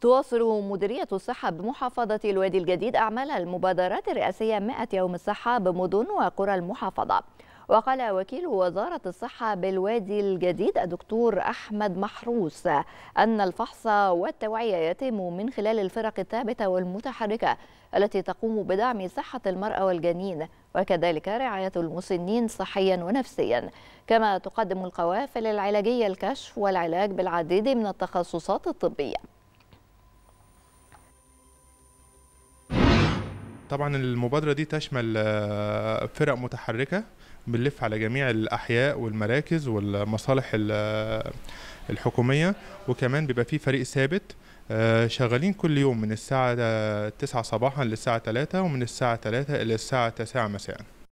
تواصل مديرية الصحة بمحافظة الوادي الجديد أعمال المبادرات الرئاسية 100 يوم الصحة بمدن وقرى المحافظة وقال وكيل وزارة الصحة بالوادي الجديد الدكتور أحمد محروس أن الفحص والتوعية يتم من خلال الفرق الثابتة والمتحركة التي تقوم بدعم صحة المرأة والجنين وكذلك رعاية المسنين صحيا ونفسيا كما تقدم القوافل العلاجية الكشف والعلاج بالعديد من التخصصات الطبية طبعا المبادرة دي تشمل آه، فرق متحركة بنلف على جميع الأحياء والمراكز والمصالح آه، الحكومية وكمان بيبقى في فريق ثابت آه، شغالين كل يوم من الساعة 9 صباحا للساعة 3 ومن الساعة 3 إلى الساعة 9 مساءً